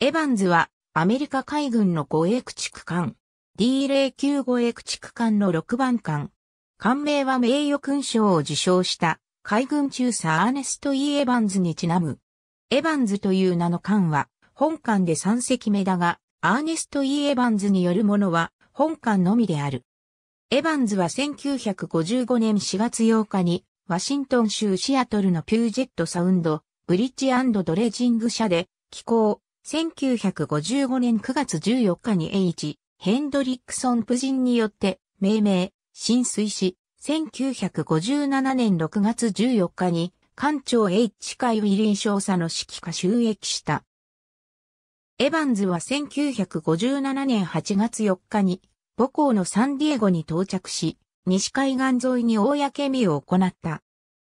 エバンズはアメリカ海軍の護衛駆逐艦 D09 護衛駆逐艦の6番艦。艦名は名誉勲章を受章した海軍中佐アーネスト・イエバンズにちなむ。エバンズという名の艦は本艦で3隻目だが、アーネスト・イエバンズによるものは本艦のみである。エバンズは1955年4月8日にワシントン州シアトルのピュージェットサウンド、ブリッジドレジング社で、寄港。1955年9月14日に H、ヘンドリックソン夫人によって命名、浸水し、1957年6月14日に、艦長 H 海ウィリン少佐の指揮下収益した。エバンズは1957年8月4日に母校のサンディエゴに到着し、西海岸沿いに公見を行った。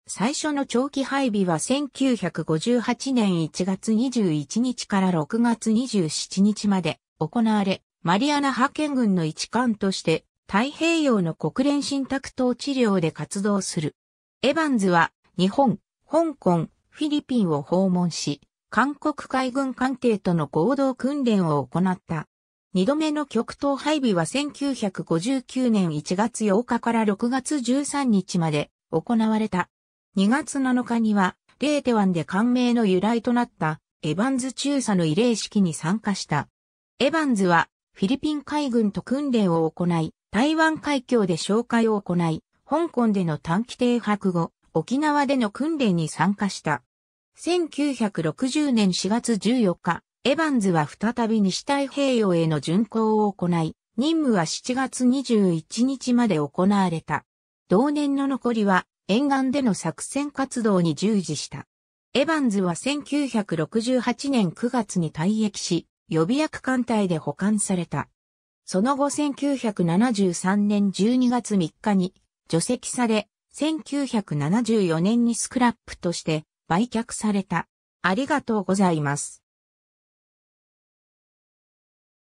最初の長期配備は1958年1月21日から6月27日まで行われ、マリアナ派遣軍の一環として太平洋の国連信託等治療で活動する。エバンズは日本、香港、フィリピンを訪問し、韓国海軍艦艇との合同訓練を行った。二度目の極東配備は1959年1月8日から6月13日まで行われた。2月7日には、レーテ湾で官名の由来となった、エバンズ中佐の慰霊式に参加した。エバンズは、フィリピン海軍と訓練を行い、台湾海峡で紹介を行い、香港での短期停泊後、沖縄での訓練に参加した。1960年4月14日、エバンズは再び西太平洋への巡航を行い、任務は7月21日まで行われた。同年の残りは沿岸での作戦活動に従事した。エバンズは1968年9月に退役し、予備役艦隊で保管された。その後1973年12月3日に除籍され、1974年にスクラップとして売却された。ありがとうございます。